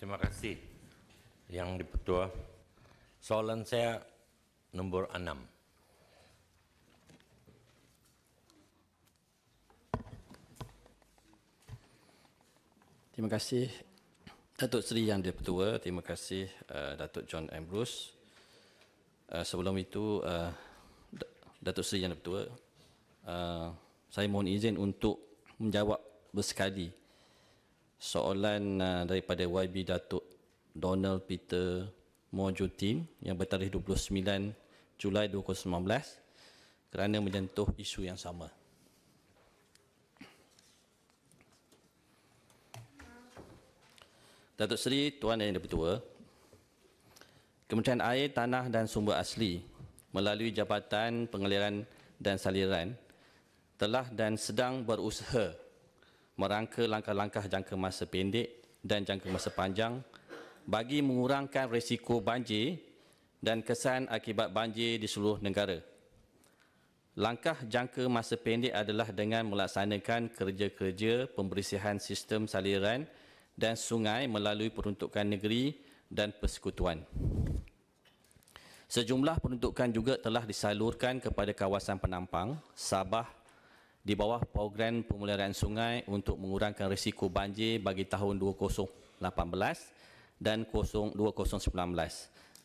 Terima kasih yang dipetua. Soalan saya nombor enam. Terima kasih Datuk Seri Yang Dipertua, terima kasih uh, Datuk John Ambrose. Uh, sebelum itu, uh, Datuk Seri Yang Dipertua, uh, saya mohon izin untuk menjawab bersekali uh, soalan uh, daripada YB Datuk Donald Peter Mojutin yang bertarikh 29 Julai 2019 kerana menyentuh isu yang sama. Datuk Seri, Tuan dan Yang Dipertua, Kementerian Air, Tanah dan Sumber Asli melalui Jabatan Pengaliran dan Saliran telah dan sedang berusaha merangka langkah-langkah jangka masa pendek dan jangka masa panjang bagi mengurangkan risiko banjir dan kesan akibat banjir di seluruh negara. Langkah jangka masa pendek adalah dengan melaksanakan kerja-kerja pembersihan sistem saliran dan sungai melalui peruntukan negeri dan persekutuan. Sejumlah peruntukan juga telah disalurkan kepada kawasan penampang Sabah, di bawah program pemuliharaan sungai untuk mengurangkan risiko banjir bagi tahun 2018 dan 2019.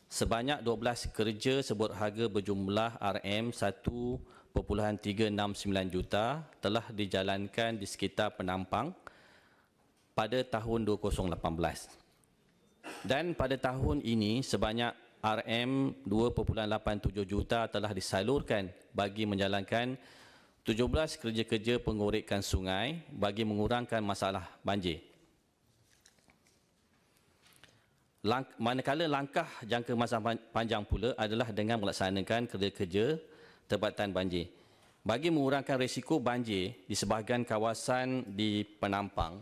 Sebanyak 12 kerja sebut harga berjumlah RM1.369 juta telah dijalankan di sekitar penampang pada tahun 2018. Dan pada tahun ini sebanyak RM2.87 juta telah disalurkan bagi menjalankan 17 kerja-kerja pengorekan sungai bagi mengurangkan masalah banjir. Lang- manakala langkah jangka masa panjang pula adalah dengan melaksanakan kerja-kerja tempatan banjir. Bagi mengurangkan risiko banjir di sebahagian kawasan di Penampang,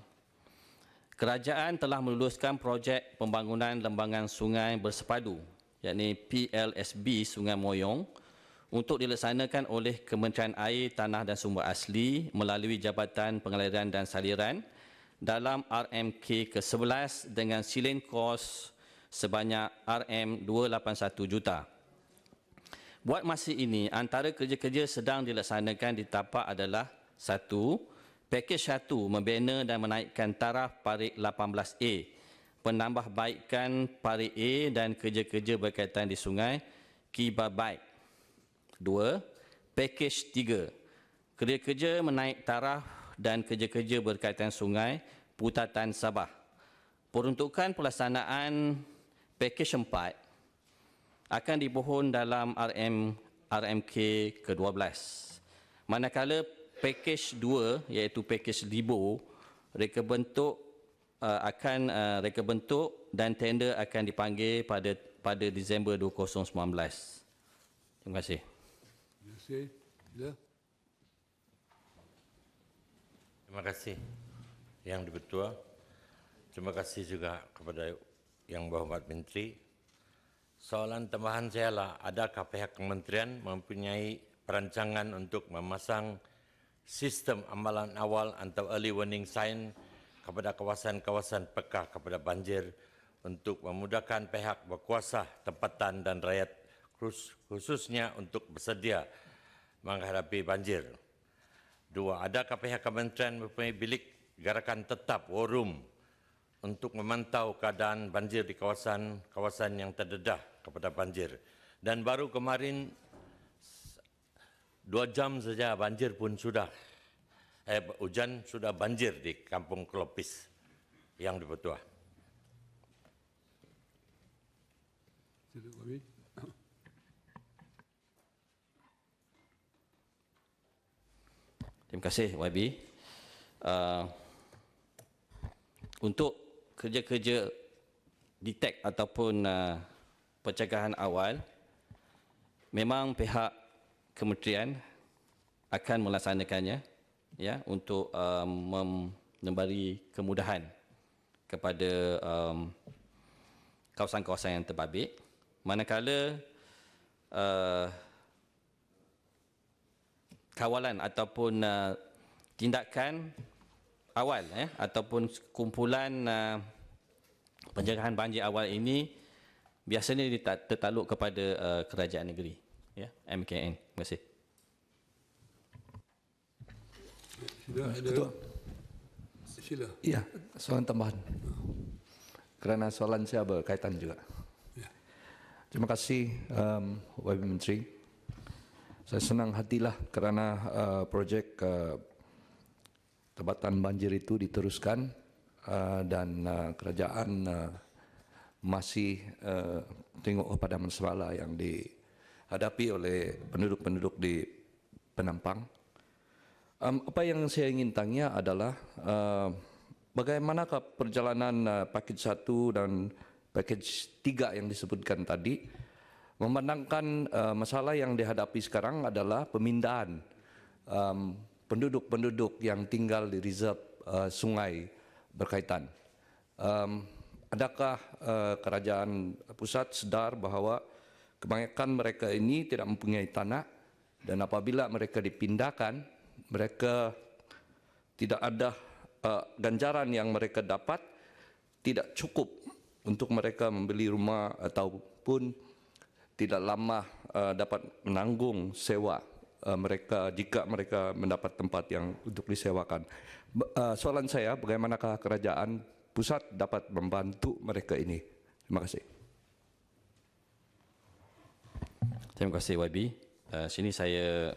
kerajaan telah meluluskan projek pembangunan lembangan sungai bersepadu iaitu PLSB Sungai Moyong untuk dilaksanakan oleh Kementerian Air, Tanah dan Sumber Asli melalui Jabatan Pengaliran dan Saliran dalam RMK ke-11 dengan silin kos sebanyak RM281 juta. Buat masa ini, antara kerja-kerja sedang dilaksanakan di tapak adalah satu, Pakej 1 membina dan menaikkan taraf parik 18A, penambahbaikan parik A dan kerja-kerja berkaitan di sungai Kibabaik. Dua, pakej tiga. Kerja-kerja menaik taraf dan kerja-kerja berkaitan sungai Putatan Sabah. Peruntukan pelaksanaan pakej empat akan dibohon dalam RM RMK ke-12. Manakala pakej dua, iaitu pakej Libo reka bentuk uh, akan uh, reka bentuk dan tender akan dipanggil pada pada Disember 2019. Terima kasih. Terima kasih yang dipertua. Terima kasih juga kepada Yang Berhormat Menteri. Soalan tambahan saya lah, adakah pihak kementerian mempunyai perancangan untuk memasang sistem amalan awal atau early warning sign kepada kawasan-kawasan pekah kepada banjir untuk memudahkan pihak berkuasa tempatan dan rakyat khususnya untuk bersedia menghadapi banjir. Dua, adakah pihak kementerian mempunyai bilik gerakan tetap war room untuk memantau keadaan banjir di kawasan-kawasan yang terdedah kepada banjir? Dan baru kemarin dua jam saja banjir pun sudah eh, hujan sudah banjir di kampung Kelopis yang di Petua. Terima kasih. Terima kasih YB. Uh, untuk kerja-kerja detect ataupun uh, pencegahan awal, memang pihak kementerian akan melaksanakannya ya untuk um, memberi kemudahan kepada um, kawasan-kawasan yang terbabit. Manakala uh, kawalan ataupun uh, tindakan awal eh, ataupun kumpulan uh, penjagaan banjir awal ini biasanya tertaluk kepada uh, kerajaan negeri ya yeah, MKN terima kasih Ketua. Sila. Ya, soalan tambahan. Kerana soalan saya berkaitan juga. Ya. Terima kasih um, Wabi Menteri. Saya senang hatilah kerana uh, projek uh, tebatan banjir itu diteruskan uh, dan uh, kerajaan uh, masih uh, tengok kepada masalah yang dihadapi oleh penduduk-penduduk di penampang. Um, apa yang saya ingin tanya adalah uh, bagaimanakah perjalanan uh, paket 1 dan paket tiga yang disebutkan tadi? memandangkan uh, masalah yang dihadapi sekarang adalah pemindahan penduduk-penduduk um, yang tinggal di reserve uh, sungai berkaitan. Um, adakah uh, kerajaan pusat sedar bahawa kebanyakan mereka ini tidak mempunyai tanah dan apabila mereka dipindahkan, mereka tidak ada uh, ganjaran yang mereka dapat tidak cukup untuk mereka membeli rumah ataupun tidak lama uh, dapat menanggung sewa uh, mereka jika mereka mendapat tempat yang untuk disewakan. Uh, soalan saya, bagaimanakah kerajaan pusat dapat membantu mereka ini? Terima kasih. Terima kasih YB. Uh, sini saya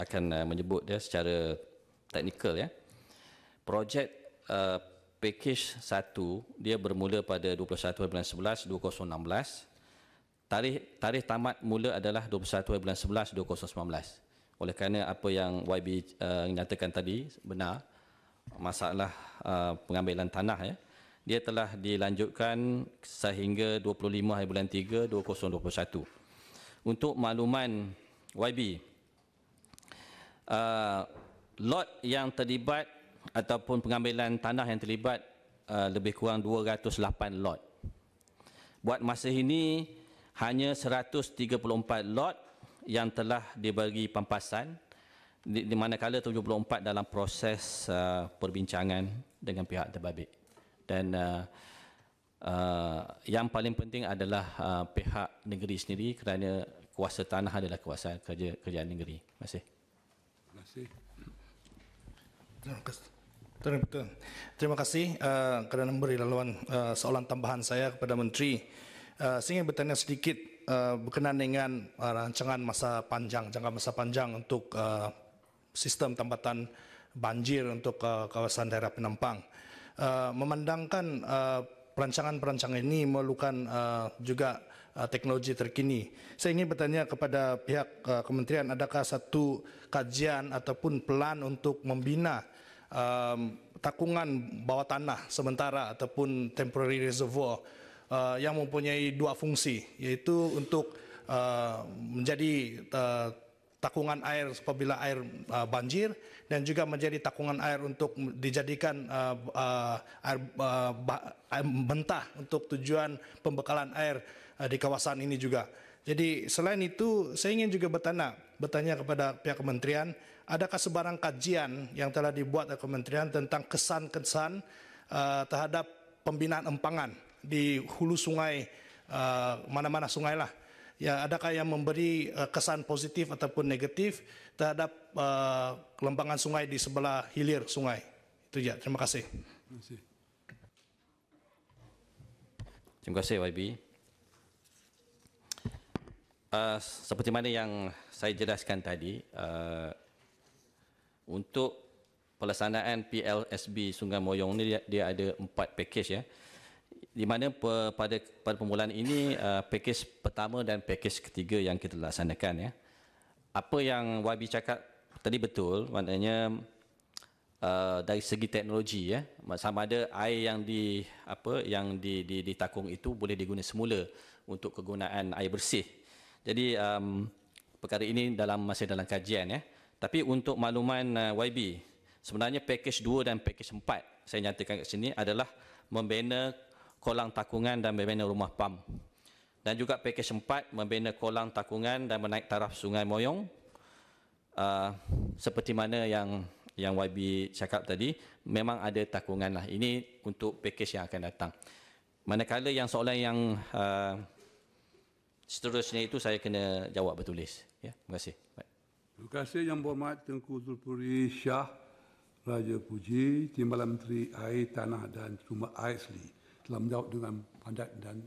akan uh, menyebut dia secara teknikal ya. Projek uh, package 1 dia bermula pada 21 bulan 11 2016 tarikh tarikh tamat mula adalah 21 bulan 11 2019. Oleh kerana apa yang YB uh, eh, nyatakan tadi benar masalah uh, pengambilan tanah ya. Dia telah dilanjutkan sehingga 25 hari bulan 3 2021. Untuk makluman YB uh, eh, lot yang terlibat ataupun pengambilan tanah yang terlibat uh, lebih kurang 208 lot. Buat masa ini hanya 134 lot yang telah diberi pampasan di, di manakala 74 dalam proses uh, perbincangan dengan pihak terbabit dan uh, uh, yang paling penting adalah uh, pihak negeri sendiri kerana kuasa tanah adalah kuasa kerja kerajaan negeri. Terima Terima kasih. Terima kasih. Terima kasih. Terima kasih uh, kerana memberi laluan uh, soalan tambahan saya kepada menteri. Uh, saya ingin bertanya sedikit uh, berkenaan dengan uh, rancangan masa panjang, jangka masa panjang untuk uh, sistem tempatan banjir untuk uh, kawasan daerah penampang. Uh, memandangkan perancangan-perancangan uh, ini memerlukan uh, juga uh, teknologi terkini. Saya ingin bertanya kepada pihak uh, kementerian, adakah satu kajian ataupun pelan untuk membina um, takungan bawah tanah sementara ataupun temporary reservoir uh, yang mempunyai dua fungsi yaitu untuk uh, menjadi uh, takungan air apabila air uh, banjir dan juga menjadi takungan air untuk dijadikan uh, uh, air, uh, air mentah untuk tujuan pembekalan air uh, di kawasan ini juga. Jadi selain itu saya ingin juga bertanya bertanya kepada pihak kementerian adakah sebarang kajian yang telah dibuat oleh kementerian tentang kesan-kesan uh, terhadap pembinaan empangan di hulu sungai uh, mana-mana uh, sungai lah. Ya, adakah yang memberi uh, kesan positif ataupun negatif terhadap uh, kelembangan sungai di sebelah hilir sungai? Itu ya. Terima kasih. Terima kasih YB. Uh, seperti mana yang saya jelaskan tadi, uh, untuk pelaksanaan PLSB Sungai Moyong ini dia, dia ada empat pakej ya di mana pe, pada pada permulaan ini uh, pakej pertama dan pakej ketiga yang kita laksanakan ya. Apa yang YB cakap tadi betul, maknanya uh, dari segi teknologi ya, sama ada air yang di apa yang di di ditakung itu boleh digunakan semula untuk kegunaan air bersih. Jadi um, perkara ini dalam masih dalam kajian ya. Tapi untuk makluman uh, YB, sebenarnya pakej 2 dan pakej 4 saya nyatakan kat sini adalah membina kolang takungan dan membina rumah pam. Dan juga pakej empat membina kolang takungan dan menaik taraf Sungai Moyong. Uh, seperti mana yang yang YB cakap tadi, memang ada takungan lah. Ini untuk pakej yang akan datang. Manakala yang soalan yang uh, seterusnya itu saya kena jawab bertulis. Ya, terima kasih. Baik. Terima kasih Yang Berhormat Tengku Zulpuri Shah Raja Puji, Timbalan Menteri Air Tanah dan Rumah Air Selih dalam jawab dengan pandat dan